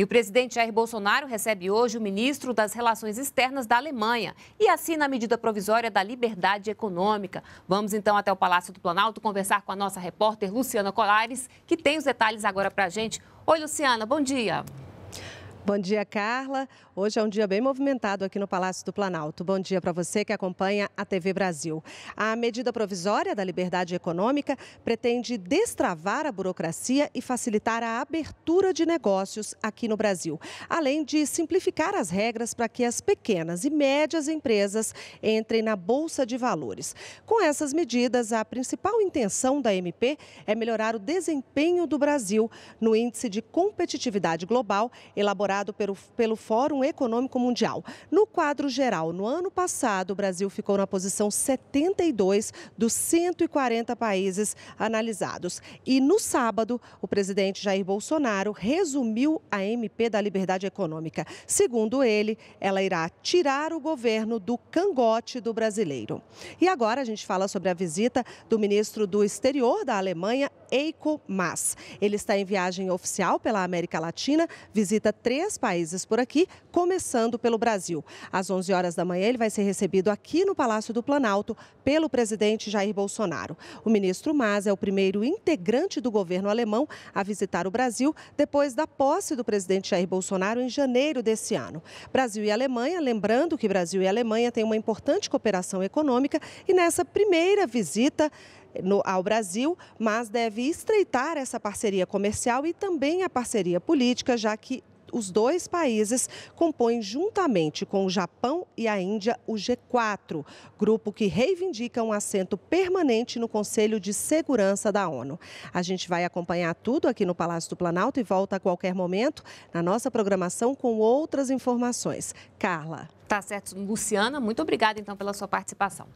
E o presidente Jair Bolsonaro recebe hoje o ministro das Relações Externas da Alemanha e assina a medida provisória da liberdade econômica. Vamos então até o Palácio do Planalto conversar com a nossa repórter Luciana Colares, que tem os detalhes agora para a gente. Oi, Luciana, bom dia. Bom dia. Bom dia, Carla. Hoje é um dia bem movimentado aqui no Palácio do Planalto. Bom dia para você que acompanha a TV Brasil. A medida provisória da liberdade econômica pretende destravar a burocracia e facilitar a abertura de negócios aqui no Brasil, além de simplificar as regras para que as pequenas e médias empresas entrem na Bolsa de Valores. Com essas medidas, a principal intenção da MP é melhorar o desempenho do Brasil no Índice de Competitividade Global elaborado pelo, pelo Fórum Econômico Mundial. No quadro geral, no ano passado, o Brasil ficou na posição 72 dos 140 países analisados. E no sábado, o presidente Jair Bolsonaro resumiu a MP da Liberdade Econômica. Segundo ele, ela irá tirar o governo do cangote do brasileiro. E agora a gente fala sobre a visita do ministro do Exterior da Alemanha, Eiko Mas. Ele está em viagem oficial pela América Latina, visita três países por aqui, começando pelo Brasil. Às 11 horas da manhã, ele vai ser recebido aqui no Palácio do Planalto pelo presidente Jair Bolsonaro. O ministro Mas é o primeiro integrante do governo alemão a visitar o Brasil depois da posse do presidente Jair Bolsonaro em janeiro desse ano. Brasil e Alemanha, lembrando que Brasil e Alemanha têm uma importante cooperação econômica e nessa primeira visita no, ao Brasil, mas deve estreitar essa parceria comercial e também a parceria política, já que os dois países compõem, juntamente com o Japão e a Índia, o G4, grupo que reivindica um assento permanente no Conselho de Segurança da ONU. A gente vai acompanhar tudo aqui no Palácio do Planalto e volta a qualquer momento na nossa programação com outras informações. Carla. Tá certo, Luciana. Muito obrigada, então, pela sua participação.